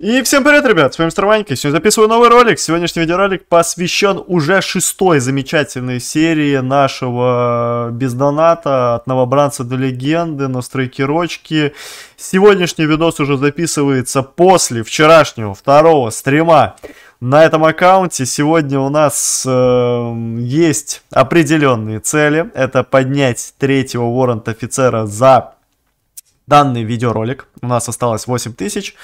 И всем привет, ребят, с вами Мистер Ванька, сегодня записываю новый ролик. Сегодняшний видеоролик посвящен уже шестой замечательной серии нашего э, бездоната от новобранца до легенды, на стройкирочки. Сегодняшний видос уже записывается после вчерашнего второго стрима на этом аккаунте. Сегодня у нас э, есть определенные цели. Это поднять третьего воррент офицера за данный видеоролик у нас осталось 8 тысяч.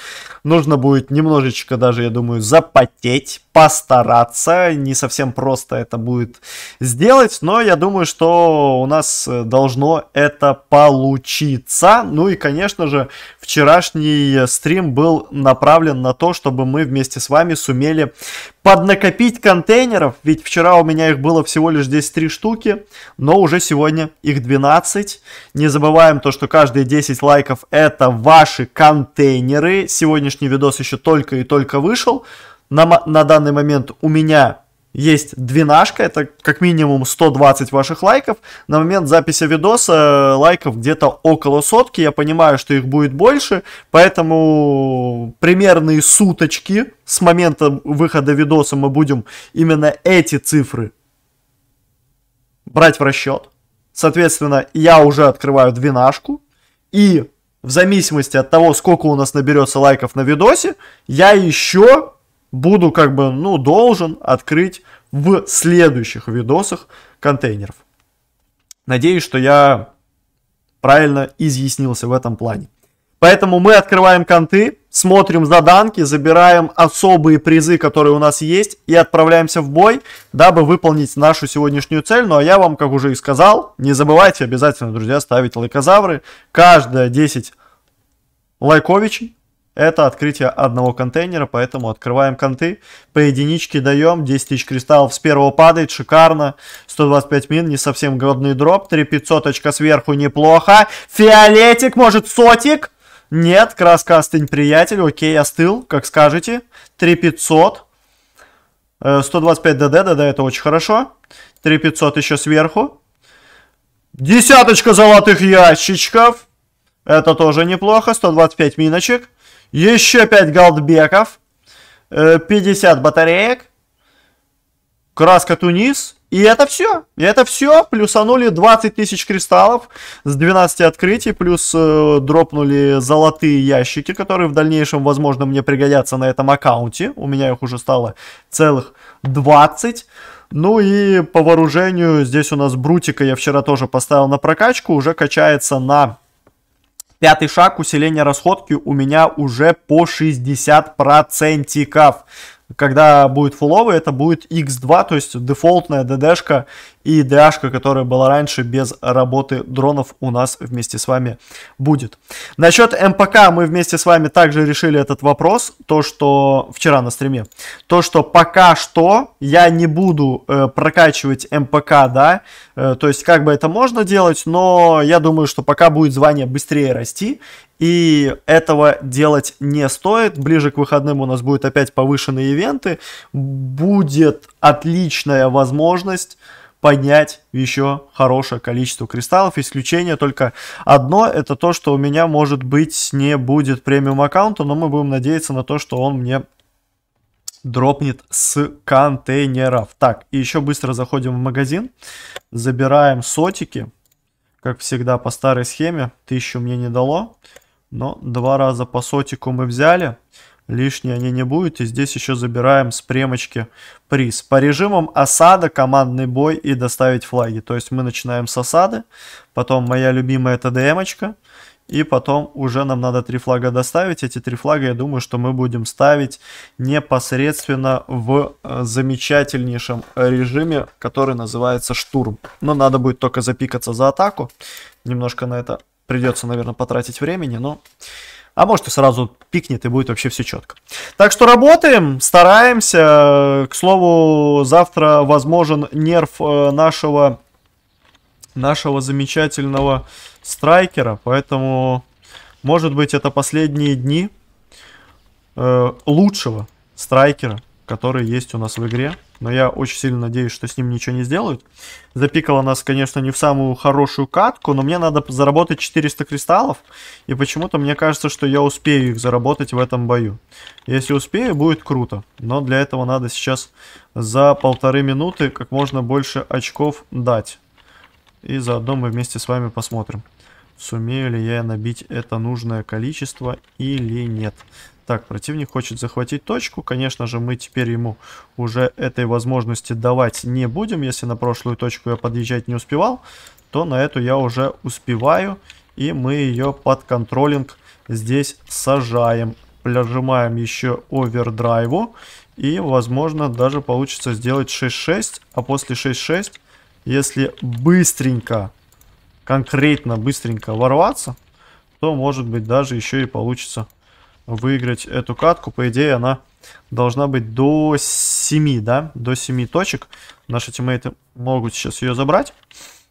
Нужно будет немножечко даже, я думаю, запотеть, постараться. Не совсем просто это будет сделать, но я думаю, что у нас должно это получиться. Ну и, конечно же, вчерашний стрим был направлен на то, чтобы мы вместе с вами сумели поднакопить контейнеров, ведь вчера у меня их было всего лишь здесь 3 штуки, но уже сегодня их 12. Не забываем то, что каждые 10 лайков это ваш наши контейнеры. Сегодняшний видос еще только и только вышел. На, на данный момент у меня есть двенашка, это как минимум 120 ваших лайков. На момент записи видоса э, лайков где-то около сотки, я понимаю, что их будет больше, поэтому примерные суточки с момента выхода видоса мы будем именно эти цифры брать в расчет. Соответственно, я уже открываю двенашку и в зависимости от того, сколько у нас наберется лайков на видосе, я еще буду как бы, ну, должен открыть в следующих видосах контейнеров. Надеюсь, что я правильно изъяснился в этом плане. Поэтому мы открываем конты, смотрим заданки, забираем особые призы, которые у нас есть, и отправляемся в бой, дабы выполнить нашу сегодняшнюю цель. Ну а я вам, как уже и сказал, не забывайте обязательно, друзья, ставить лайкозавры. Каждая 10 лайковичей это открытие одного контейнера, поэтому открываем конты. По единичке даем, 10 тысяч кристаллов с первого падает, шикарно. 125 мин, не совсем годный дроп, 3500 очка сверху, неплохо. Фиолетик, может сотик? Нет, краска остынь, приятель. Окей, остыл, как скажете. 3500. 125 ДД, да да, это очень хорошо. 3500 еще сверху. Десяточка золотых ящичков. Это тоже неплохо. 125 миночек. Еще 5 голдбеков. 50 э, батареек. Краска Тунис. И это все. И это все. Плюсанули 20 тысяч кристаллов с 12 открытий. Плюс э, дропнули золотые ящики, которые в дальнейшем, возможно, мне пригодятся на этом аккаунте. У меня их уже стало целых 20. Ну и по вооружению здесь у нас Брутика я вчера тоже поставил на прокачку. Уже качается на Пятый шаг усиления расходки у меня уже по 60 процентиков когда будет фуловый, это будет x2, то есть дефолтная ДДшка и дряжка, которая была раньше без работы дронов у нас вместе с вами будет. Насчет МПК мы вместе с вами также решили этот вопрос, то что вчера на стриме, то что пока что я не буду э, прокачивать МПК, да, э, то есть как бы это можно делать, но я думаю, что пока будет звание быстрее расти, и этого делать не стоит. Ближе к выходным у нас будет опять повышенные ивенты. Будет отличная возможность поднять еще хорошее количество кристаллов. Исключение только одно, это то, что у меня, может быть, не будет премиум аккаунта, но мы будем надеяться на то, что он мне дропнет с контейнеров. Так, и еще быстро заходим в магазин, забираем сотики, как всегда по старой схеме, тысячу мне не дало, но два раза по сотику мы взяли лишние они не будут. И здесь еще забираем с премочки приз. По режимам осада, командный бой и доставить флаги. То есть мы начинаем с осады, потом моя любимая ТДМочка. И потом уже нам надо три флага доставить. Эти три флага, я думаю, что мы будем ставить непосредственно в э, замечательнейшем режиме, который называется штурм. Но надо будет только запикаться за атаку. Немножко на это придется, наверное, потратить времени, но а может и сразу пикнет и будет вообще все четко. Так что работаем, стараемся. К слову, завтра возможен нерв э, нашего, нашего замечательного страйкера. Поэтому, может быть, это последние дни э, лучшего страйкера, который есть у нас в игре но я очень сильно надеюсь, что с ним ничего не сделают. Запикало нас, конечно, не в самую хорошую катку, но мне надо заработать 400 кристаллов, и почему-то мне кажется, что я успею их заработать в этом бою. Если успею, будет круто, но для этого надо сейчас за полторы минуты как можно больше очков дать. И заодно мы вместе с вами посмотрим, сумею ли я набить это нужное количество или нет. Так, противник хочет захватить точку. Конечно же, мы теперь ему уже этой возможности давать не будем. Если на прошлую точку я подъезжать не успевал, то на эту я уже успеваю. И мы ее под контролинг здесь сажаем. Прижимаем еще овердрайву. И, возможно, даже получится сделать 6-6. А после 6-6, если быстренько, конкретно быстренько ворваться, то, может быть, даже еще и получится выиграть эту катку. По идее, она должна быть до 7, да? До 7 точек. Наши тиммейты могут сейчас ее забрать.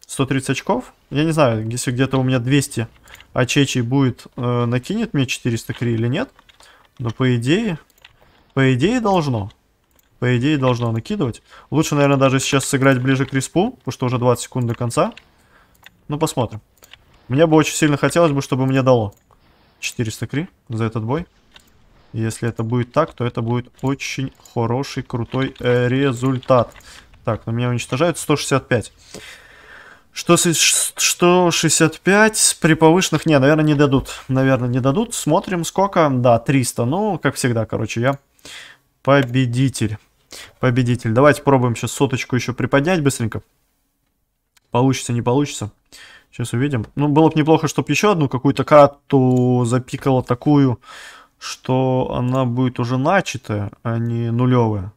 130 очков. Я не знаю, если где-то у меня 200 очечей будет, э, накинет мне 400 кри или нет. Но по идее, по идее должно. По идее должно накидывать. Лучше, наверное, даже сейчас сыграть ближе к респу, потому что уже 20 секунд до конца. Ну, посмотрим. Мне бы очень сильно хотелось бы, чтобы мне дало. 400 кри за этот бой. Если это будет так, то это будет очень хороший, крутой э, результат. Так, на меня уничтожают 165. Что, что 65 при повышенных? Не, наверное, не дадут. Наверное, не дадут. Смотрим, сколько. Да, 300. Ну, как всегда, короче, я победитель. Победитель. Давайте пробуем сейчас соточку еще приподнять быстренько. Получится, не получится. Сейчас увидим. Ну, было бы неплохо, чтобы еще одну какую-то карту запикала такую, что она будет уже начатая, а не нулевая.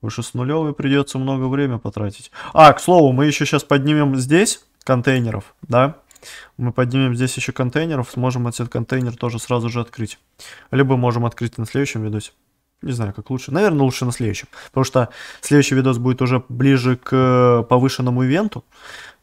Потому с нулевой придется много времени потратить. А, к слову, мы еще сейчас поднимем здесь контейнеров, да? Мы поднимем здесь еще контейнеров, сможем этот контейнер тоже сразу же открыть. Либо можем открыть на следующем видосе. Не знаю, как лучше. Наверное, лучше на следующем. Потому что следующий видос будет уже ближе к э, повышенному ивенту.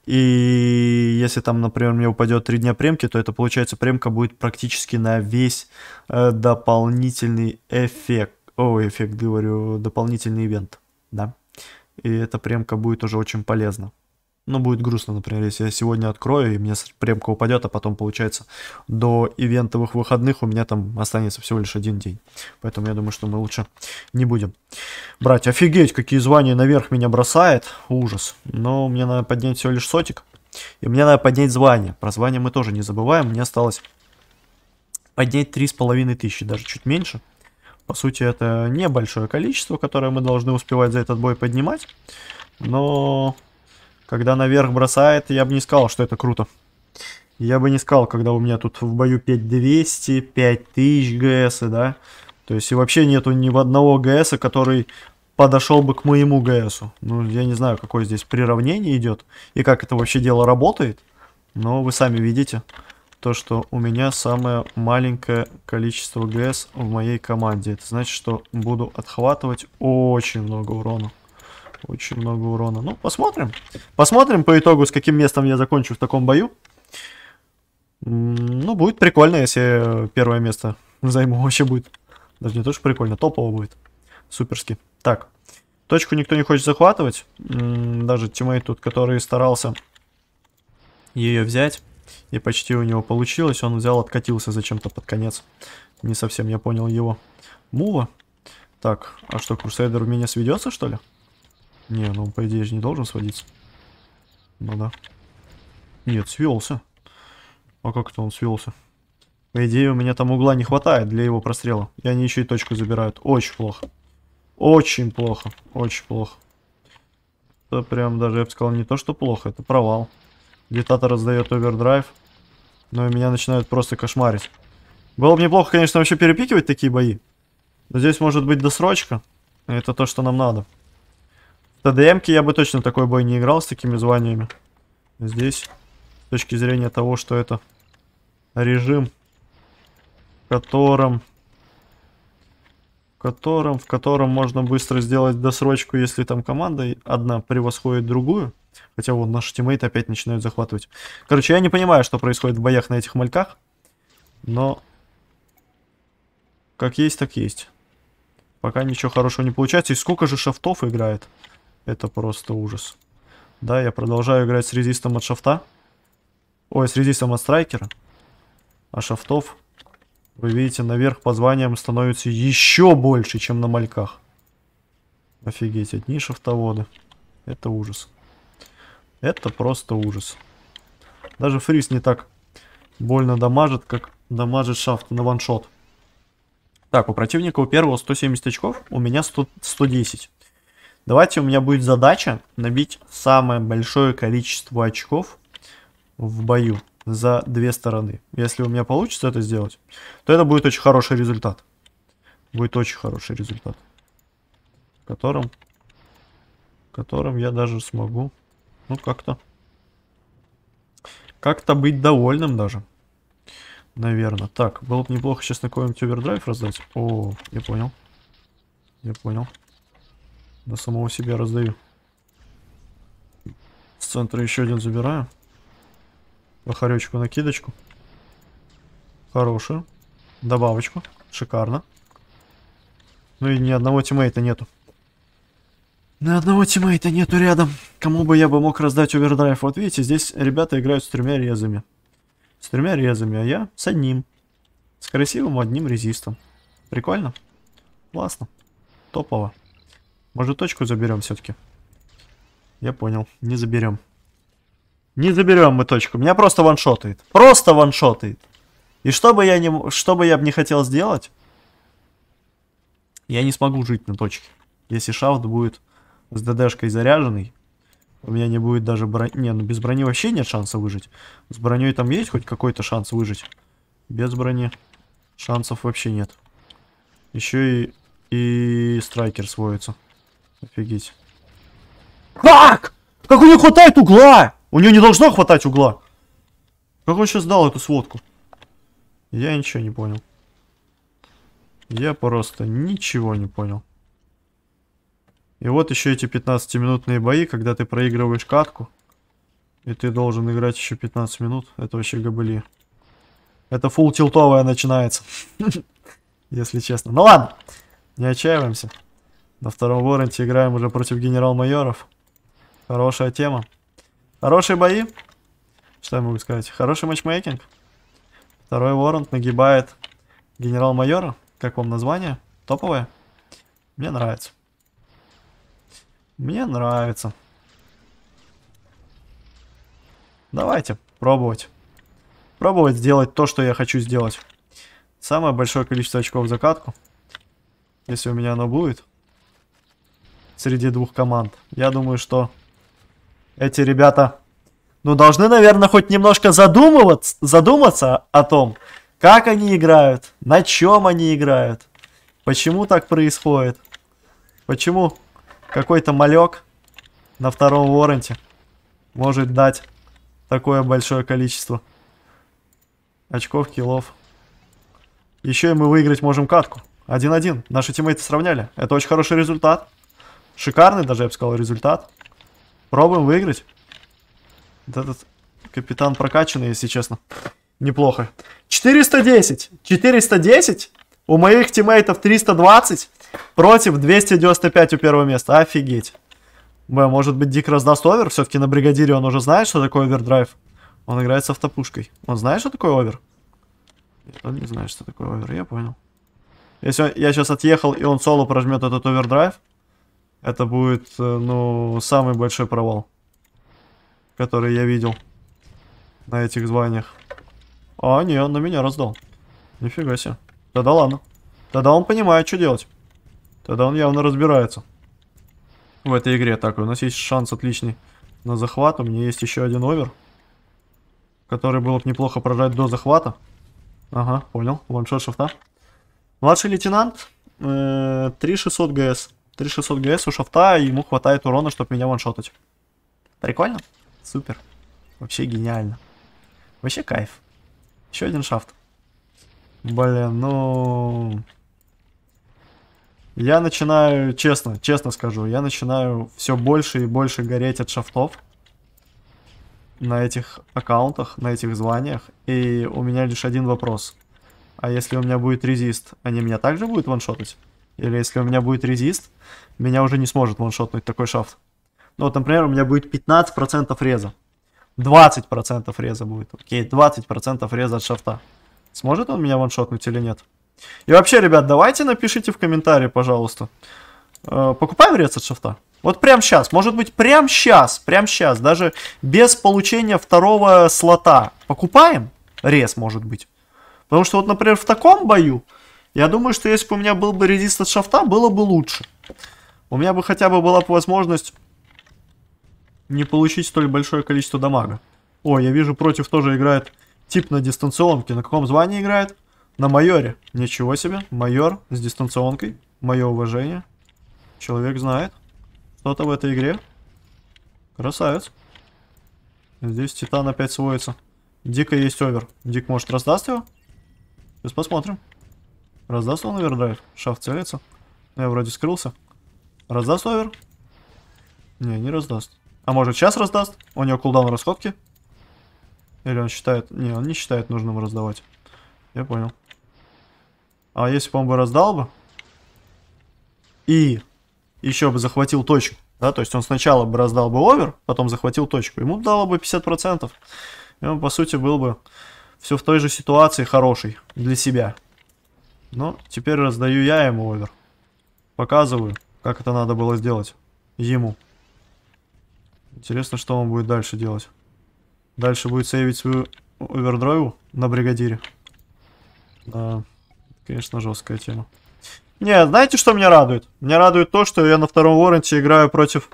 И если там, например, мне упадет 3 дня премки, то это получается премка будет практически на весь э, дополнительный эффект. О, эффект, говорю, дополнительный ивент, да. И эта премка будет уже очень полезна. Ну, будет грустно, например, если я сегодня открою, и мне премка упадет, а потом, получается, до ивентовых выходных у меня там останется всего лишь один день. Поэтому я думаю, что мы лучше не будем брать. Офигеть, какие звания наверх меня бросает. Ужас. Но мне надо поднять всего лишь сотик. И мне надо поднять звание. Про звание мы тоже не забываем. Мне осталось поднять три с половиной тысячи, даже чуть меньше. По сути, это небольшое количество, которое мы должны успевать за этот бой поднимать. Но когда наверх бросает, я бы не сказал, что это круто. Я бы не сказал, когда у меня тут в бою 5200, 5000 ГС, да. То есть и вообще нету ни в одного ГС, который подошел бы к моему ГС. Ну, я не знаю, какое здесь приравнение идет и как это вообще дело работает. Но вы сами видите то, что у меня самое маленькое количество ГС в моей команде. Это значит, что буду отхватывать очень много урона. Очень много урона. Ну, посмотрим. Посмотрим по итогу, с каким местом я закончу в таком бою. Ну, будет прикольно, если первое место займу. Вообще будет. Даже не то, что прикольно, топово будет. Суперски. Так. Точку никто не хочет захватывать. Даже тиммейт тут, который старался ее взять. И почти у него получилось. Он взял, откатился зачем-то под конец. Не совсем я понял его мува. Так, а что, Крусейдер в меня сведется, что ли? Не, ну по идее же не должен сводиться. Ну да. Нет, свелся. А как это он свелся? По идее, у меня там угла не хватает для его прострела. И они еще и точку забирают. Очень плохо. Очень плохо. Очень плохо. Это прям даже, я бы сказал, не то, что плохо. Это провал. Детатор раздает овердрайв. Но меня начинают просто кошмарить. Было бы неплохо, конечно, вообще перепикивать такие бои. Но здесь может быть досрочка. Это то, что нам надо. ТДМки я бы точно такой бой не играл с такими званиями. Здесь, с точки зрения того, что это режим, в котором... В котором, в котором можно быстро сделать досрочку, если там команда одна превосходит другую. Хотя вот наши тиммейты опять начинают захватывать. Короче, я не понимаю, что происходит в боях на этих мальках. Но... Как есть, так есть. Пока ничего хорошего не получается. И сколько же шафтов играет? Это просто ужас. Да, я продолжаю играть с резистом от шафта. Ой, с резистом от страйкера. А шафтов, вы видите, наверх по званиям становится еще больше, чем на мальках. Офигеть, одни шафтоводы. Это ужас. Это просто ужас. Даже фриз не так больно дамажит, как дамажит шафт на ваншот. Так, у противника у первого 170 очков, у меня 100, 110. Давайте у меня будет задача набить самое большое количество очков в бою за две стороны. Если у меня получится это сделать, то это будет очень хороший результат. Будет очень хороший результат. Которым, которым я даже смогу, ну как-то, как-то быть довольным даже. Наверное. Так, было бы неплохо сейчас на какой-нибудь овердрайв раздать. О, я понял. Я понял. До самого себя раздаю. С центра еще один забираю. Лохаречку накидочку. Хорошую. Добавочку. Шикарно. Ну и ни одного тиммейта нету. Ни одного тиммейта нету рядом. Кому бы я бы мог раздать овердрайв? Вот видите, здесь ребята играют с тремя резами. С тремя резами, а я с одним. С красивым одним резистом. Прикольно? Классно. Топово. Может, точку заберем все-таки? Я понял. Не заберем. Не заберем мы точку. Меня просто ваншотает. Просто ваншотает. И что бы я, не, что бы я бы не хотел сделать, я не смогу жить на точке. Если шафт будет с ДДшкой заряженный, у меня не будет даже брони. Не, ну без брони вообще нет шанса выжить. С броней там есть хоть какой-то шанс выжить. Без брони шансов вообще нет. Еще и, и страйкер сводится. Офигеть. Как? Как у нее хватает угла? У нее не должно хватать угла. Как он сейчас дал эту сводку? Я ничего не понял. Я просто ничего не понял. И вот еще эти 15-минутные бои, когда ты проигрываешь катку. И ты должен играть еще 15 минут. Это вообще габели. Это фул тилтовая начинается. Если честно. Ну ладно. Не отчаиваемся. На втором воронте играем уже против генерал-майоров. Хорошая тема. Хорошие бои. Что я могу сказать? Хороший матчмейкинг. Второй воронт нагибает генерал-майора. Как вам название? Топовое? Мне нравится. Мне нравится. Давайте пробовать. Пробовать сделать то, что я хочу сделать. Самое большое количество очков в закатку. Если у меня оно будет среди двух команд. Я думаю, что эти ребята, ну, должны, наверное, хоть немножко задумываться, задуматься о том, как они играют, на чем они играют, почему так происходит, почему какой-то малек на втором воренте может дать такое большое количество очков, килов. Еще и мы выиграть можем катку. 1-1. Наши тиммейты сравняли. Это очень хороший результат. Шикарный даже, я бы сказал, результат. Пробуем выиграть. этот капитан прокачанный, если честно. Неплохо. 410! 410! У моих тиммейтов 320 против 295 у первого места. Офигеть. Б, может быть, Дик раздаст овер? Все-таки на бригадире он уже знает, что такое овердрайв. Он играет с автопушкой. Он знает, что такое овер? Нет, он не знает, что такое овер, я понял. Если он, я сейчас отъехал, и он соло прожмет этот овердрайв, это будет, э, ну, самый большой провал, который я видел на этих званиях. А, не, он на меня раздал. Нифига себе. Тогда ладно. Тогда он понимает, что делать. Тогда он явно разбирается в этой игре. Так, у нас есть шанс отличный на захват. У меня есть еще один овер, который было бы неплохо прожать до захвата. Ага, понял. Ваншот шифта. Младший лейтенант. Э -э, 3600 ГС. 3600 ГС у шафта, и ему хватает урона, чтобы меня ваншотать. Прикольно? Супер. Вообще гениально. Вообще кайф. Еще один шафт. Блин, ну... Я начинаю, честно, честно скажу, я начинаю все больше и больше гореть от шафтов на этих аккаунтах, на этих званиях. И у меня лишь один вопрос. А если у меня будет резист, они меня также будут ваншотать? Или если у меня будет резист, меня уже не сможет ваншотнуть такой шафт. Ну вот, например, у меня будет 15% реза. 20% реза будет. Окей, 20% реза от шафта. Сможет он меня ваншотнуть или нет? И вообще, ребят, давайте напишите в комментарии, пожалуйста. Э, покупаем рез от шафта? Вот прям сейчас, может быть, прям сейчас, прям сейчас, даже без получения второго слота. Покупаем? Рез, может быть. Потому что вот, например, в таком бою я думаю, что если бы у меня был бы резист от шафта, было бы лучше. У меня бы хотя бы была бы возможность не получить столь большое количество дамага. О, я вижу, против тоже играет тип на дистанционке. На каком звании играет? На майоре. Ничего себе. Майор с дистанционкой. Мое уважение. Человек знает. кто то в этой игре. Красавец. Здесь Титан опять сводится. Дико есть овер. Дик может раздаст его? Сейчас посмотрим. Раздастся он овердрайв? Шаф целится. Я вроде скрылся. Раздаст овер? Не, не раздаст. А может сейчас раздаст? У него кулдаун расходки? Или он считает... Не, он не считает нужным раздавать. Я понял. А если бы он бы раздал бы? И еще бы захватил точку. Да, то есть он сначала бы раздал бы овер, потом захватил точку. Ему дало бы 50%. И он, по сути, был бы все в той же ситуации хороший для себя. Но ну, теперь раздаю я ему овер. Показываю, как это надо было сделать. Ему. Интересно, что он будет дальше делать. Дальше будет сейвить свою овердрайву на бригадире. Да, конечно, жесткая тема. Не, знаете, что меня радует? Меня радует то, что я на втором воронте играю против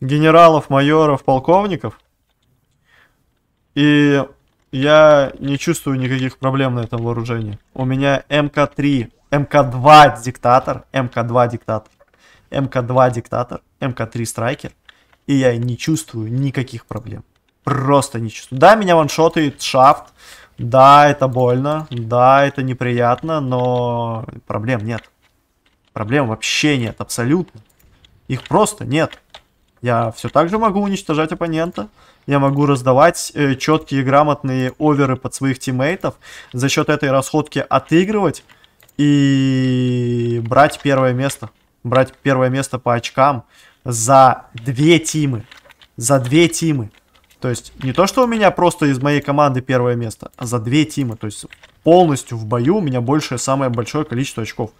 генералов, майоров, полковников. И я не чувствую никаких проблем на этом вооружении. У меня МК-3, МК-2 диктатор, МК-2 диктатор, МК-2 диктатор, МК-3 страйкер. И я не чувствую никаких проблем. Просто не чувствую. Да, меня ваншотает шафт. Да, это больно. Да, это неприятно, но проблем нет. Проблем вообще нет, абсолютно. Их просто нет. Я все так же могу уничтожать оппонента я могу раздавать э, четкие грамотные оверы под своих тиммейтов, за счет этой расходки отыгрывать и брать первое место. Брать первое место по очкам за две тимы. За две тимы. То есть не то, что у меня просто из моей команды первое место, а за две тимы. То есть полностью в бою у меня большее, самое большое количество очков.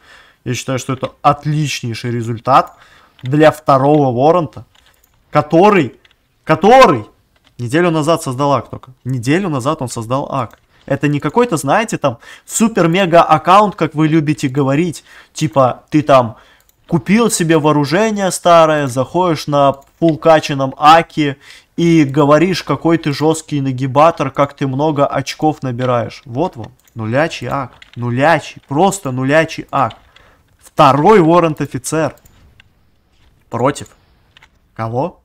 Я считаю, что это отличнейший результат для второго воронта, который, который Неделю назад создал АК только. Неделю назад он создал АК. Это не какой-то, знаете, там супер-мега аккаунт, как вы любите говорить. Типа ты там купил себе вооружение старое, заходишь на фулкаченном аке и говоришь, какой ты жесткий нагибатор, как ты много очков набираешь. Вот вам, нулячий ак, нулячий, просто нулячий ак. Второй воррент офицер. Против. Кого?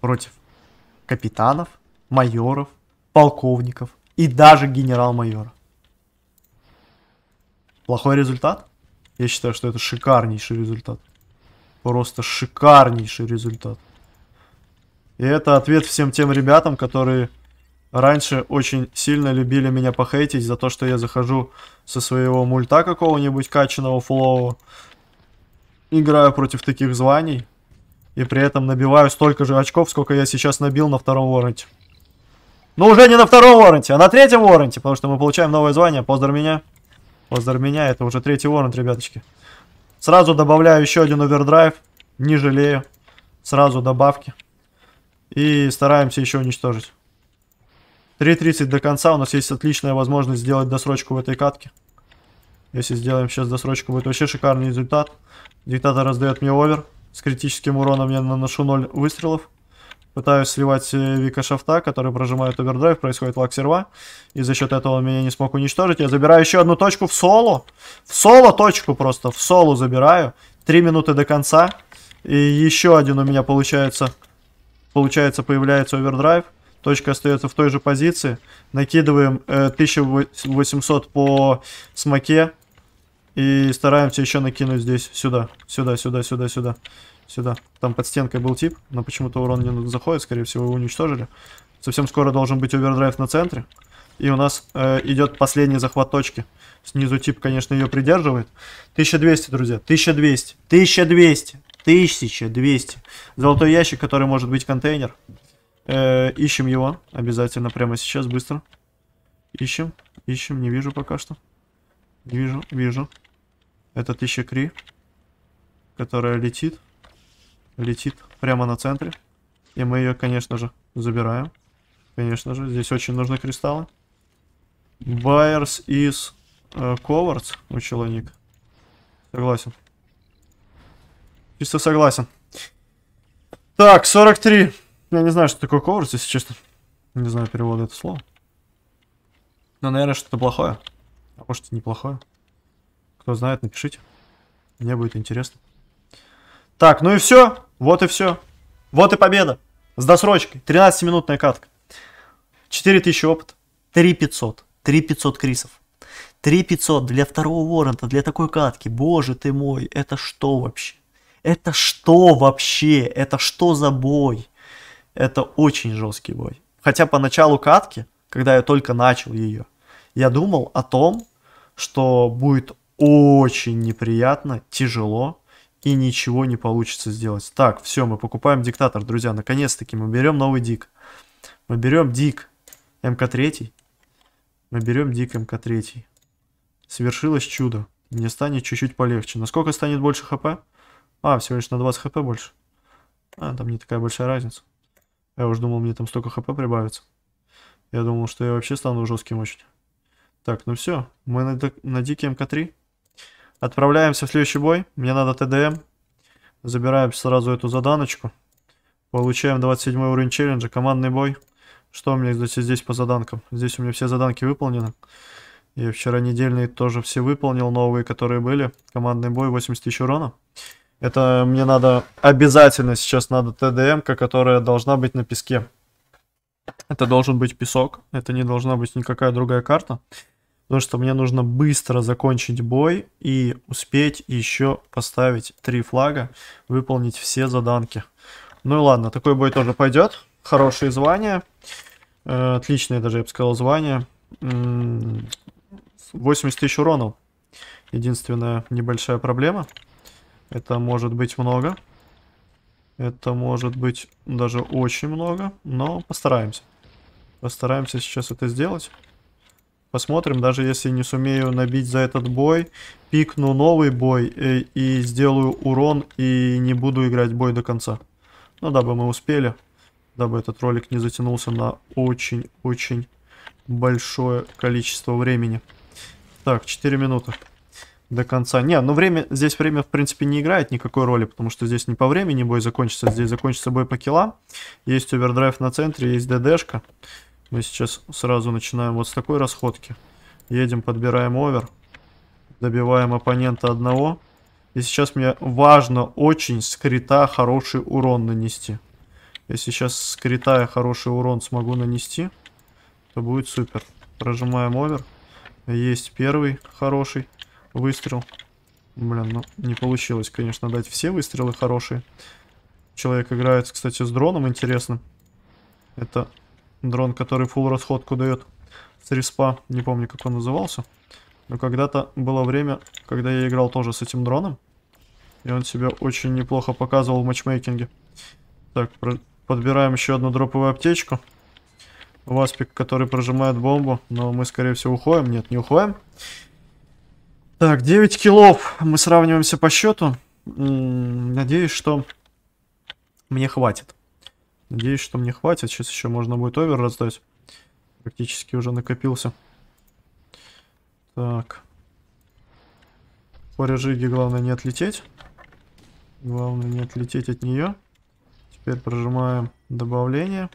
Против капитанов, майоров, полковников и даже генерал-майора. Плохой результат? Я считаю, что это шикарнейший результат. Просто шикарнейший результат. И это ответ всем тем ребятам, которые раньше очень сильно любили меня похейтить за то, что я захожу со своего мульта какого-нибудь качаного флоу, играю против таких званий, и при этом набиваю столько же очков, сколько я сейчас набил на втором воронте. Но ну, уже не на втором воронте, а на третьем воронте, потому что мы получаем новое звание. Поздор меня. Поздор меня, это уже третий воронт, ребяточки. Сразу добавляю еще один овердрайв, не жалею. Сразу добавки. И стараемся еще уничтожить. 3.30 до конца, у нас есть отличная возможность сделать досрочку в этой катке. Если сделаем сейчас досрочку, будет вообще шикарный результат. Диктатор раздает мне овер. С критическим уроном я наношу 0 выстрелов. Пытаюсь сливать э, Вика Шафта, который прожимает овердрайв, происходит лак серва. И за счет этого меня не смог уничтожить. Я забираю еще одну точку в соло. В соло точку просто, в соло забираю. Три минуты до конца. И еще один у меня получается, получается появляется овердрайв. Точка остается в той же позиции. Накидываем э, 1800 по смоке. И стараемся еще накинуть здесь, сюда, сюда, сюда, сюда, сюда, сюда. Там под стенкой был тип, но почему-то урон не заходит, скорее всего, его уничтожили. Совсем скоро должен быть овердрайв на центре. И у нас э, идет последний захват точки. Снизу тип, конечно, ее придерживает. 1200, друзья, 1200, 1200, 1200. Золотой ящик, который может быть контейнер. Э, ищем его обязательно прямо сейчас, быстро. Ищем, ищем, не вижу пока что. Вижу, вижу. Это 1000 кри, которая летит. Летит прямо на центре. И мы ее, конечно же, забираем. Конечно же, здесь очень нужны кристаллы. Байерс из Ковардс, учила Ник. Согласен. Чисто согласен. Так, 43. Я не знаю, что такое Ковардс, если честно. Не знаю перевода этого слова. Но, наверное, что-то плохое. А может и неплохое. Кто знает, напишите. Мне будет интересно. Так, ну и все. Вот и все. Вот и победа. С досрочкой. 13-минутная катка. 4000 опыт. 3500. 3500 крисов. 3500 для второго воронта, для такой катки. Боже ты мой, это что вообще? Это что вообще? Это что за бой? Это очень жесткий бой. Хотя по началу катки, когда я только начал ее, я думал о том, что будет очень неприятно, тяжело, и ничего не получится сделать. Так, все, мы покупаем диктатор, друзья, наконец-таки мы берем новый дик. Мы берем дик МК-3, мы берем дик МК-3. Свершилось чудо, мне станет чуть-чуть полегче. Насколько станет больше хп? А, всего лишь на 20 хп больше. А, там не такая большая разница. Я уже думал, мне там столько хп прибавится. Я думал, что я вообще стану жестким очень. Так, ну все, мы на, на дике МК-3. Отправляемся в следующий бой. Мне надо ТДМ. Забираем сразу эту заданочку. Получаем 27 уровень челленджа. Командный бой. Что у меня, кстати, здесь по заданкам? Здесь у меня все заданки выполнены. Я вчера недельные тоже все выполнил, новые, которые были. Командный бой, 80 тысяч урона. Это мне надо, обязательно сейчас надо тдм которая должна быть на песке. Это должен быть песок, это не должна быть никакая другая карта потому что мне нужно быстро закончить бой и успеть еще поставить три флага, выполнить все заданки. Ну и ладно, такой бой тоже пойдет. Хорошие звания. Э, отличные даже, я бы сказал, звания. 80 тысяч уронов. Единственная небольшая проблема. Это может быть много. Это может быть даже очень много. Но постараемся. Постараемся сейчас это сделать. Посмотрим, даже если не сумею набить за этот бой, пикну новый бой и, э, и сделаю урон и не буду играть бой до конца. Ну, дабы мы успели, дабы этот ролик не затянулся на очень-очень большое количество времени. Так, 4 минуты до конца. Не, ну время, здесь время в принципе не играет никакой роли, потому что здесь не по времени бой закончится, здесь закончится бой по килам. Есть овердрайв на центре, есть ДДшка. Мы сейчас сразу начинаем вот с такой расходки. Едем, подбираем овер. Добиваем оппонента одного. И сейчас мне важно очень скрита хороший урон нанести. Если сейчас скрита хороший урон смогу нанести, то будет супер. Прожимаем овер. Есть первый хороший выстрел. Блин, ну не получилось, конечно, дать все выстрелы хорошие. Человек играет, кстати, с дроном, интересно. Это Дрон, который full расходку дает с респа. Не помню, как он назывался. Но когда-то было время, когда я играл тоже с этим дроном. И он себя очень неплохо показывал в матчмейкинге. Так, подбираем еще одну дроповую аптечку. Васпик, который прожимает бомбу. Но мы, скорее всего, уходим. Нет, не уходим. Так, 9 киллов. Мы сравниваемся по счету. Надеюсь, что мне хватит. Надеюсь, что мне хватит. Сейчас еще можно будет овер раздать. Практически уже накопился. Так. По режиге главное не отлететь. Главное не отлететь от нее. Теперь прожимаем добавление.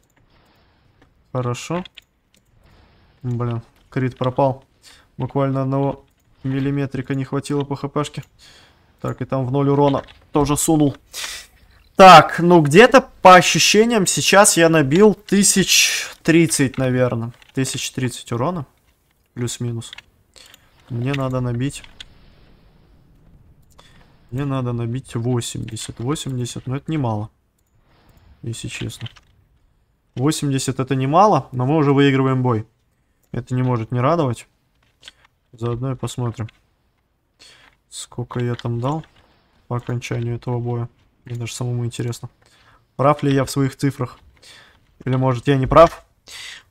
Хорошо. Блин, крит пропал. Буквально одного миллиметрика не хватило по хпшке. Так, и там в ноль урона тоже сунул. Так, ну где-то по ощущениям сейчас я набил 1030, наверное. 1030 урона. Плюс-минус. Мне надо набить... Мне надо набить 80. 80, но это немало. Если честно. 80 это немало, но мы уже выигрываем бой. Это не может не радовать. Заодно и посмотрим. Сколько я там дал по окончанию этого боя. Мне даже самому интересно. Прав ли я в своих цифрах? Или может я не прав?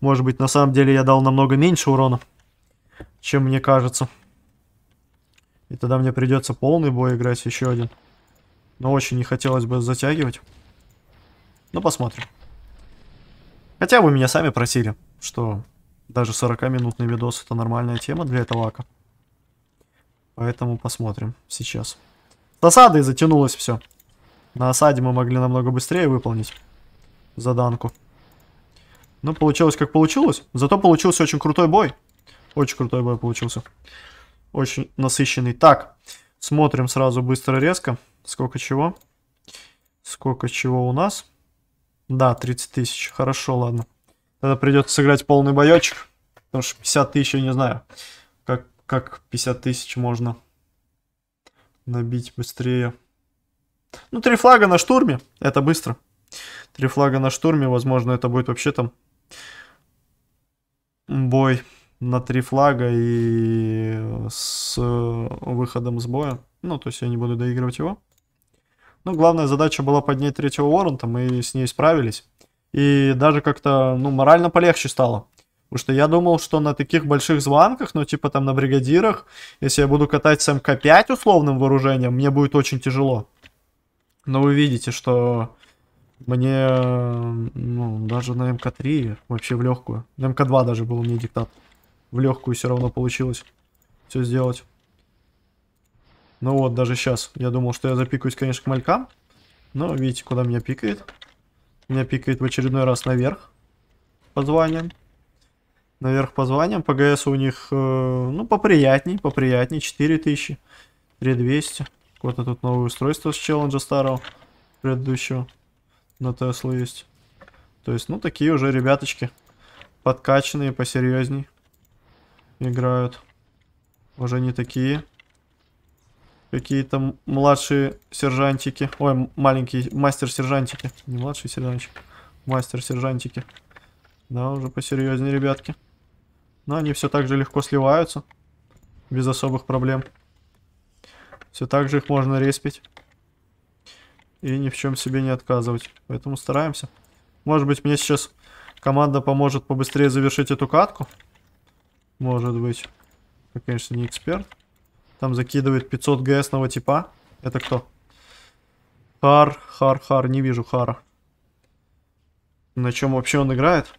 Может быть на самом деле я дал намного меньше урона, чем мне кажется. И тогда мне придется полный бой играть еще один. Но очень не хотелось бы затягивать. Но посмотрим. Хотя вы меня сами просили, что даже 40-минутный видос это нормальная тема для этого ака. Поэтому посмотрим сейчас. С засадой затянулось все. На осаде мы могли намного быстрее выполнить заданку. Ну, получилось как получилось. Зато получился очень крутой бой. Очень крутой бой получился. Очень насыщенный. Так, смотрим сразу быстро, резко. Сколько чего? Сколько чего у нас? Да, 30 тысяч. Хорошо, ладно. Тогда придется сыграть полный боечек. Потому что 50 тысяч, я не знаю, как, как 50 тысяч можно набить быстрее. Ну, три флага на штурме, это быстро. Три флага на штурме, возможно, это будет вообще там бой на три флага и с выходом с боя. Ну, то есть я не буду доигрывать его. Ну, главная задача была поднять третьего Уоррента, мы с ней справились. И даже как-то, ну, морально полегче стало. Потому что я думал, что на таких больших звонках, ну, типа там на бригадирах, если я буду катать с МК-5 условным вооружением, мне будет очень тяжело. Но вы видите, что мне ну, даже на МК-3 вообще в легкую. На МК-2 даже был не диктат. В легкую все равно получилось все сделать. Ну вот, даже сейчас. Я думал, что я запикаюсь, конечно, к малькам. Но видите, куда меня пикает. Меня пикает в очередной раз наверх. По званиям. Наверх по званиям. По у них, э, ну, поприятней, поприятней. 4000, 3200. Вот это тут новое устройство с челленджа старого, предыдущего. На Теслу есть. То есть, ну, такие уже ребяточки. Подкачанные, посерьезней. Играют. Уже не такие. Какие-то младшие сержантики. Ой, маленькие мастер-сержантики. Не младший сержантик. Мастер-сержантики. Да, уже посерьезнее, ребятки. Но они все так же легко сливаются. Без особых проблем. Все так же их можно респить. И ни в чем себе не отказывать. Поэтому стараемся. Может быть, мне сейчас команда поможет побыстрее завершить эту катку. Может быть. Я, конечно, не эксперт. Там закидывает 500 ГСного типа. Это кто? Хар, Хар, Хар. Не вижу Хара. На чем вообще он играет?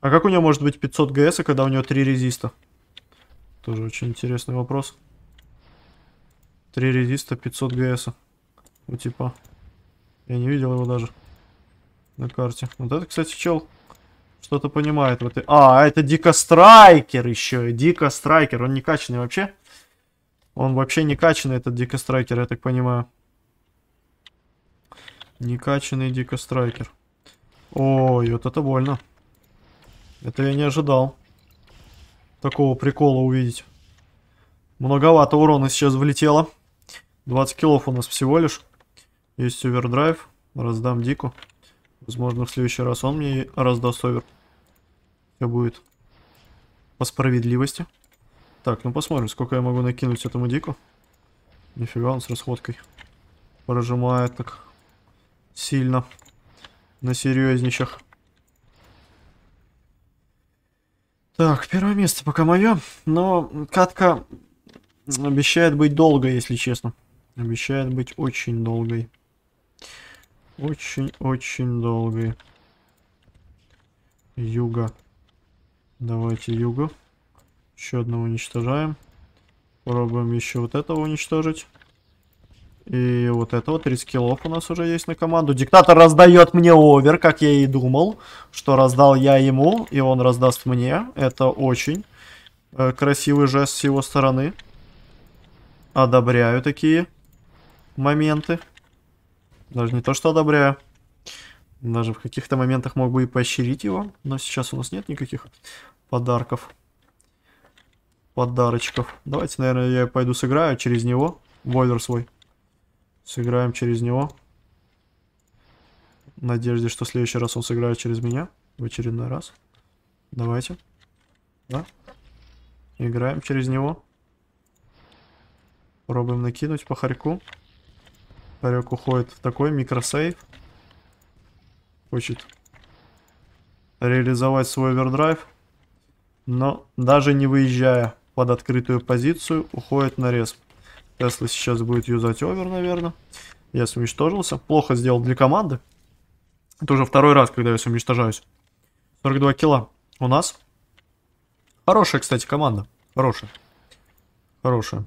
А как у него может быть 500 ГС, когда у него 3 резиста? Тоже очень интересный вопрос. Три резиста 500 ГС. У ну, типа. Я не видел его даже. На карте. Вот это, кстати, чел что-то понимает в этой... А, это Дико Страйкер еще. Дико Страйкер. Он не качанный вообще. Он вообще не качанный, этот Дико Страйкер, я так понимаю. Не качанный Дико Страйкер. Ой, вот это больно. Это я не ожидал. Такого прикола увидеть. Многовато урона сейчас влетело. 20 килов у нас всего лишь. Есть овердрайв. Раздам дику. Возможно, в следующий раз он мне раздаст овер. Все будет по справедливости. Так, ну посмотрим, сколько я могу накинуть этому дику. Нифига он с расходкой. Прожимает так сильно. На серьезничах. Так, первое место пока мое. Но катка обещает быть долго, если честно. Обещает быть очень долгой. Очень-очень долгой. Юга. Давайте юга. Еще одного уничтожаем. Пробуем еще вот этого уничтожить. И вот этого 30 киллов у нас уже есть на команду. Диктатор раздает мне овер, как я и думал, что раздал я ему, и он раздаст мне. Это очень э, красивый жест с его стороны. Одобряю такие моменты. Даже не то, что одобряю. Даже в каких-то моментах мог бы и поощрить его. Но сейчас у нас нет никаких подарков. Подарочков. Давайте, наверное, я пойду сыграю через него. Войвер свой. Сыграем через него. В надежде, что в следующий раз он сыграет через меня. В очередной раз. Давайте. Да. Играем через него. Пробуем накинуть по харьку. Тарек уходит в такой микросейф, Хочет реализовать свой овердрайв. Но даже не выезжая под открытую позицию, уходит на респ. Тесла сейчас будет юзать овер, наверное. Я уничтожился. Плохо сделал для команды. Это уже второй раз, когда я уничтожаюсь. 42 кило у нас. Хорошая, кстати, команда. Хорошая. Хорошая.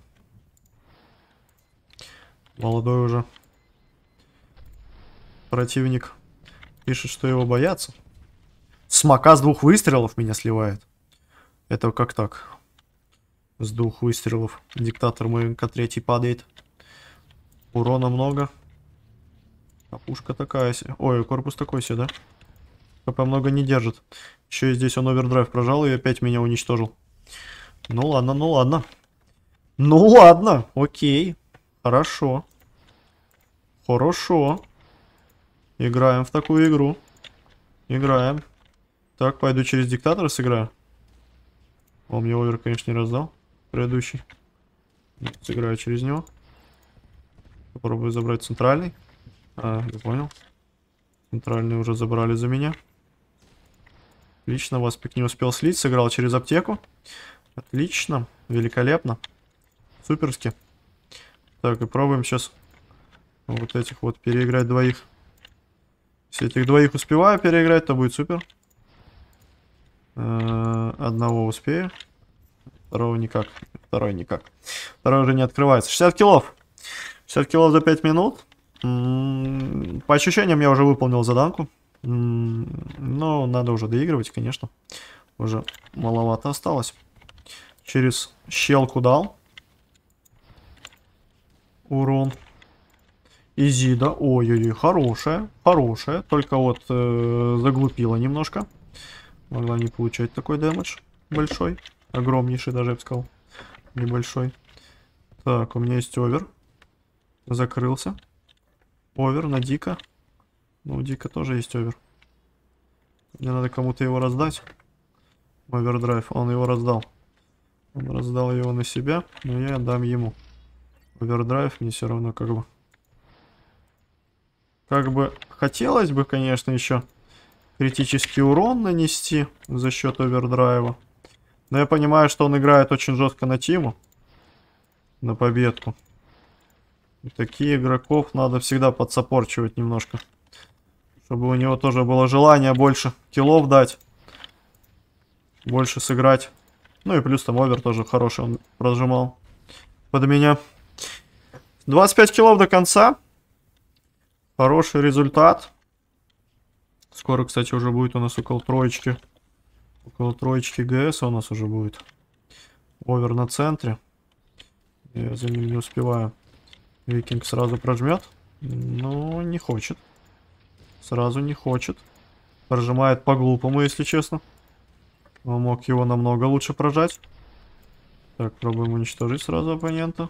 Молодой уже. Противник пишет, что его боятся. Смока с двух выстрелов меня сливает. Это как так? С двух выстрелов. Диктатор мой МК-3 падает. Урона много. А пушка такая себе. Ой, корпус такой себе, да? КП много не держит. Еще и здесь он овердрайв прожал и опять меня уничтожил. Ну ладно, ну ладно. Ну ладно, окей. Хорошо. Хорошо. Играем в такую игру. Играем. Так, пойду через диктатора сыграю. Он мне овер, конечно, не раздал. Предыдущий. Сыграю через него. Попробую забрать центральный. А, я понял. Центральный уже забрали за меня. Отлично, Васпик не успел слить. Сыграл через аптеку. Отлично. Великолепно. Суперски. Так, и пробуем сейчас вот этих вот переиграть двоих. Если этих двоих успеваю переиграть, то будет супер. Э, одного успею. Второго никак. Второй никак. Второй уже не открывается. 60 килов. 60 килов за 5 минут. По ощущениям я уже выполнил заданку. Но надо уже доигрывать, конечно. Уже маловато осталось. Через щелку дал урон. Изида. Ой-ой-ой, хорошая. Хорошая. Только вот э, заглупила немножко. Могла не получать такой дэмэдж большой. Огромнейший даже, я бы сказал. Небольшой. Так, у меня есть овер. Закрылся. Овер на Дика. Ну, у Дика тоже есть овер. Мне надо кому-то его раздать. Овердрайв. Он его раздал. Он раздал его на себя, но я дам ему. Овердрайв мне все равно как бы. Как бы хотелось бы, конечно, еще критический урон нанести за счет овердрайва. Но я понимаю, что он играет очень жестко на тиму. На победку. И такие игроков надо всегда подсопорчивать немножко. Чтобы у него тоже было желание больше киллов дать. Больше сыграть. Ну и плюс там овер тоже хороший он прожимал под меня. 25 килов до конца. Хороший результат. Скоро, кстати, уже будет у нас около троечки. Около троечки ГС у нас уже будет. Овер на центре. Я за ним не успеваю. Викинг сразу прожмет. Но не хочет. Сразу не хочет. Прожимает по-глупому, если честно. Он мог его намного лучше прожать. Так, пробуем уничтожить сразу оппонента.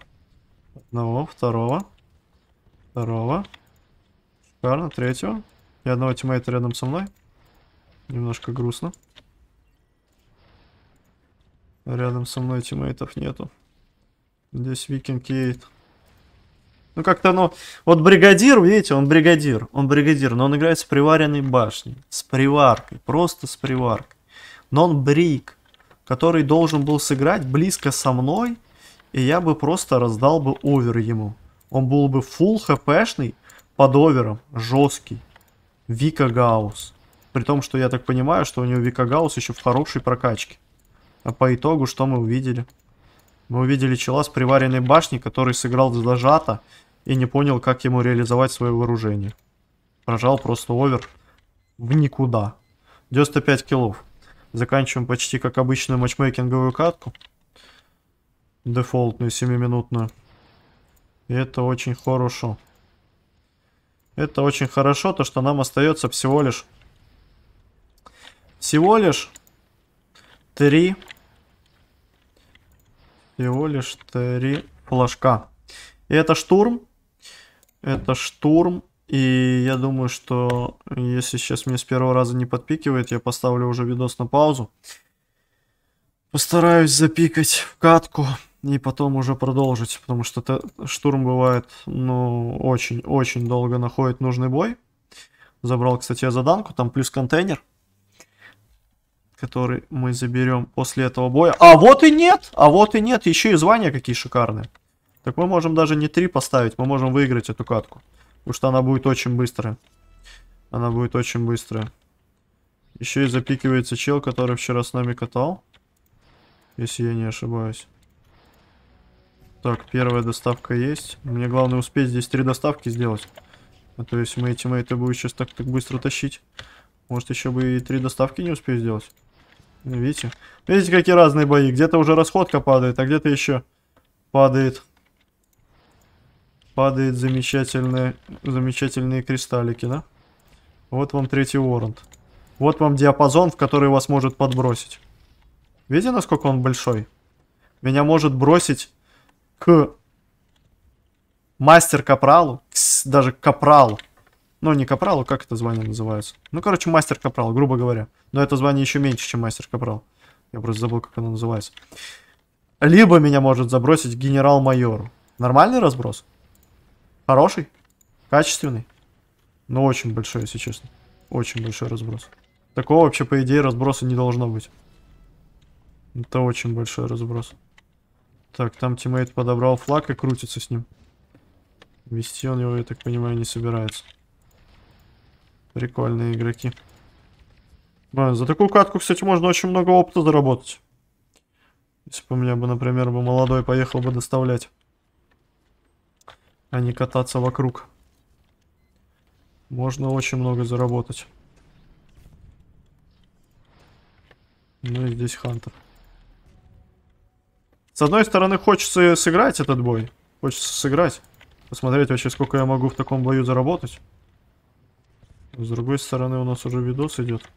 Одного, второго. Второго. Шикарно, третьего. И одного тиммейта рядом со мной. Немножко грустно. Рядом со мной тиммейтов нету. Здесь Викинг едет. Ну как-то оно... Вот бригадир, видите, он бригадир. Он бригадир, но он играет с приваренной башней. С приваркой, просто с приваркой. Но он брик, который должен был сыграть близко со мной. И я бы просто раздал бы овер ему. Он был бы фул хпшный под овером жесткий Вика Гаус. При том, что я так понимаю, что у него Вика Гаус еще в хорошей прокачке. А по итогу что мы увидели? Мы увидели чела с приваренной башней, который сыграл зажато и не понял, как ему реализовать свое вооружение. Прожал просто овер в никуда. 95 киллов. Заканчиваем почти как обычную матчмейкинговую катку. Дефолтную 7-минутную. И это очень хорошо. Это очень хорошо, то что нам остается всего лишь... Всего лишь... Три... Всего лишь три флажка. И это штурм. Это штурм. И я думаю, что если сейчас мне с первого раза не подпикивает, я поставлю уже видос на паузу. Постараюсь запикать в катку и потом уже продолжить, потому что штурм бывает, ну, очень-очень долго находит нужный бой. Забрал, кстати, я заданку, там плюс контейнер, который мы заберем после этого боя. А вот и нет, а вот и нет, еще и звания какие шикарные. Так мы можем даже не 3 поставить, мы можем выиграть эту катку, потому что она будет очень быстрая. Она будет очень быстрая. Еще и запикивается чел, который вчера с нами катал, если я не ошибаюсь. Так, первая доставка есть. Мне главное успеть здесь три доставки сделать. А то если мои тиммейты будут сейчас так, так быстро тащить, может еще бы и три доставки не успею сделать. Ну, видите? Ну, видите, какие разные бои. Где-то уже расходка падает, а где-то еще падает. Падает замечательные, замечательные кристаллики, да? Вот вам третий уоррент. Вот вам диапазон, в который вас может подбросить. Видите, насколько он большой? Меня может бросить к мастер-капралу, даже к капралу. Ну, не капралу, как это звание называется? Ну, короче, мастер-капрал, грубо говоря. Но это звание еще меньше, чем мастер-капрал. Я просто забыл, как оно называется. Либо меня может забросить генерал майору Нормальный разброс? Хороший? Качественный? но ну, очень большой, если честно. Очень большой разброс. Такого вообще, по идее, разброса не должно быть. Это очень большой разброс. Так, там тиммейт подобрал флаг и крутится с ним. Вести он его, я так понимаю, не собирается. Прикольные игроки. А, за такую катку, кстати, можно очень много опыта заработать. Если бы у меня бы, например, бы молодой поехал бы доставлять. А не кататься вокруг. Можно очень много заработать. Ну и здесь Хантер. С одной стороны, хочется сыграть этот бой. Хочется сыграть. Посмотреть вообще, сколько я могу в таком бою заработать. С другой стороны, у нас уже видос идет.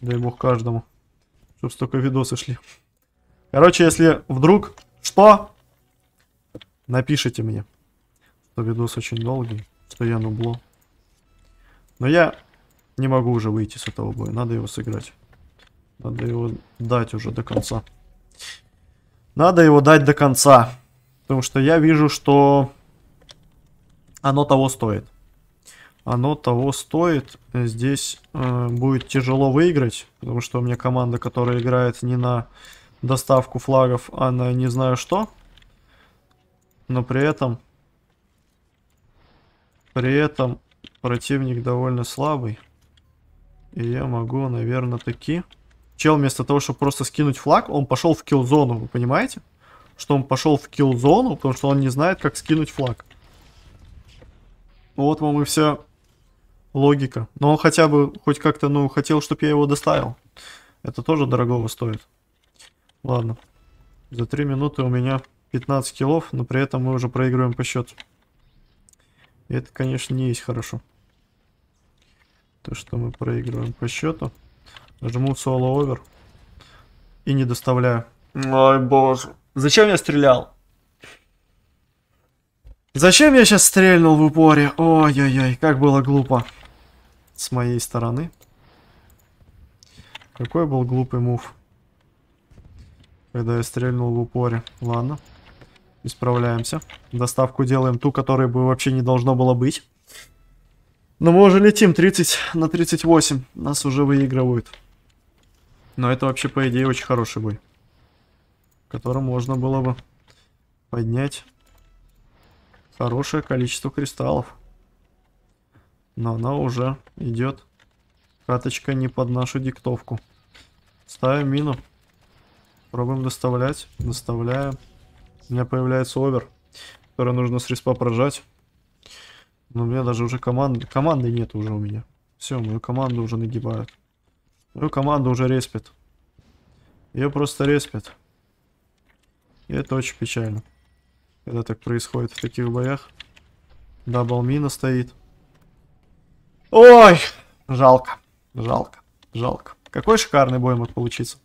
Дай бог каждому. Чтоб столько видосы шли. Короче, если вдруг что, напишите мне. Что видос очень долгий, что я нубло. Но я не могу уже выйти с этого боя. Надо его сыграть. Надо его дать уже до конца. Надо его дать до конца. Потому что я вижу, что оно того стоит. Оно того стоит. Здесь э, будет тяжело выиграть. Потому что у меня команда, которая играет не на доставку флагов, а на не знаю что. Но при этом... При этом противник довольно слабый. И я могу, наверное, таки... Чел вместо того, чтобы просто скинуть флаг, он пошел в киллзону, вы понимаете? Что он пошел в киллзону, потому что он не знает, как скинуть флаг. Вот вам и вся логика. Но он хотя бы хоть как-то, ну, хотел, чтобы я его доставил. Это тоже дорогого стоит. Ладно. За 3 минуты у меня 15 килов, но при этом мы уже проигрываем по счету. И это, конечно, не есть хорошо. То, что мы проигрываем по счету. Жму соло овер. И не доставляю. Ой, боже. Зачем я стрелял? Зачем я сейчас стрельнул в упоре? Ой-ой-ой, как было глупо. С моей стороны. Какой был глупый мув. Когда я стрельнул в упоре. Ладно. Исправляемся. Доставку делаем ту, которой бы вообще не должно было быть. Но мы уже летим 30 на 38. Нас уже выигрывают. Но это вообще, по идее, очень хороший бой. Которым можно было бы поднять хорошее количество кристаллов. Но она уже идет. Каточка не под нашу диктовку. Ставим мину. Пробуем доставлять. Доставляем. У меня появляется овер, который нужно с респа прожать. Но у меня даже уже команды... Команды нет уже у меня. Все, мою команду уже нагибают. Твою команду уже респит. Ее просто респит. И это очень печально. Когда так происходит в таких боях. Дабл мина стоит. Ой! Жалко. Жалко. Жалко. Какой шикарный бой мог получиться.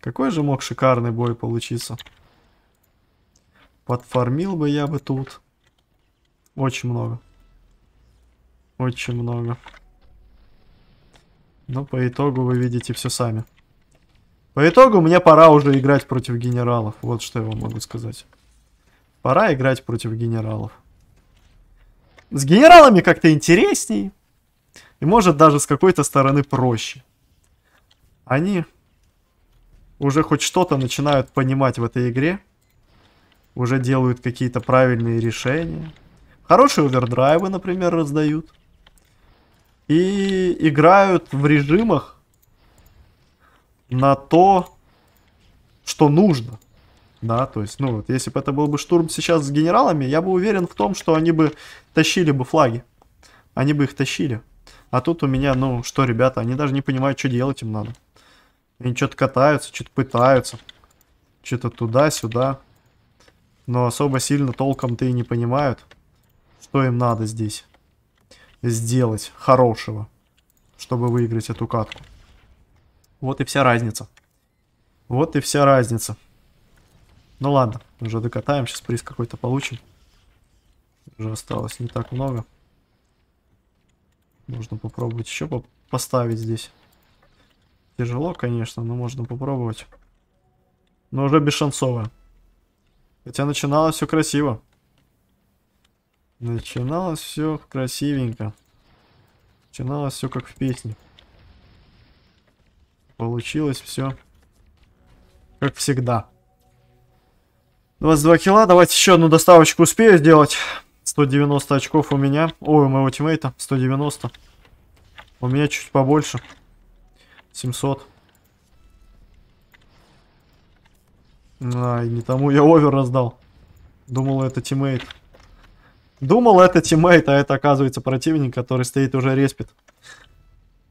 Какой же мог шикарный бой получиться. Подформил бы я бы тут. Очень много. Очень много. Но по итогу вы видите все сами. По итогу мне пора уже играть против генералов. Вот что я вам могу сказать. Пора играть против генералов. С генералами как-то интересней. И может даже с какой-то стороны проще. Они уже хоть что-то начинают понимать в этой игре. Уже делают какие-то правильные решения. Хорошие овердрайвы, например, раздают. И играют в режимах на то, что нужно. Да, то есть, ну вот, если бы это был бы штурм сейчас с генералами, я бы уверен в том, что они бы тащили бы флаги. Они бы их тащили. А тут у меня, ну что, ребята, они даже не понимают, что делать им надо. Они что-то катаются, что-то пытаются. Что-то туда-сюда. Но особо сильно толком-то и не понимают, что им надо здесь сделать хорошего, чтобы выиграть эту катку. Вот и вся разница. Вот и вся разница. Ну ладно, уже докатаем, сейчас приз какой-то получим. Уже осталось не так много. Можно попробовать еще по поставить здесь. Тяжело, конечно, но можно попробовать. Но уже бесшансово. Хотя начиналось все красиво. Начиналось все красивенько. Начиналось все как в песне. Получилось все как всегда. 22 кило. Давайте еще одну доставочку успею сделать. 190 очков у меня. Ой, у моего тиммейта 190. У меня чуть побольше. 700. Ай, не тому я овер раздал. Думал, это тиммейт. Думал, это тиммейт, а это оказывается противник, который стоит уже респит.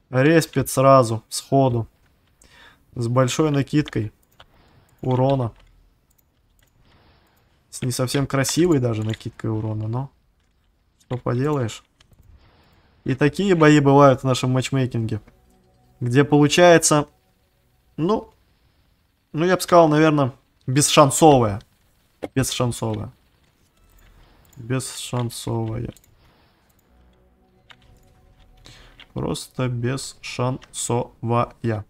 Респит сразу, сходу. С большой накидкой урона. С не совсем красивой даже накидкой урона, но что поделаешь. И такие бои бывают в нашем матчмейкинге. Где получается, ну, ну я бы сказал, наверное, бесшансовая. Бесшансовая. Бесшансовая. Просто бесшансовая.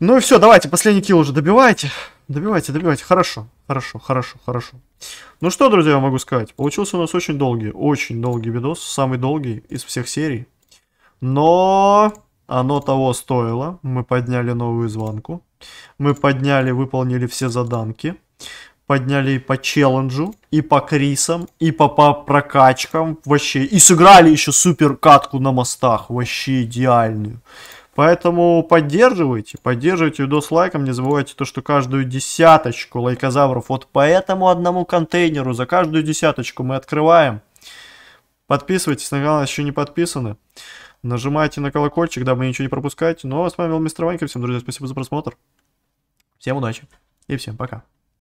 Ну и все, давайте, последний килл уже добивайте. Добивайте, добивайте. Хорошо, хорошо, хорошо, хорошо. Ну что, друзья, я могу сказать. Получился у нас очень долгий, очень долгий видос. Самый долгий из всех серий. Но оно того стоило. Мы подняли новую звонку. Мы подняли, выполнили все заданки подняли и по челленджу, и по крисам, и по, по прокачкам вообще. И сыграли еще супер катку на мостах, вообще идеальную. Поэтому поддерживайте, поддерживайте видос лайком, не забывайте то, что каждую десяточку лайкозавров вот по этому одному контейнеру, за каждую десяточку мы открываем. Подписывайтесь на канал, еще не подписаны. Нажимайте на колокольчик, дабы ничего не пропускать. Ну а с вами был Мистер Ванька, всем, друзья, спасибо за просмотр. Всем удачи и всем пока.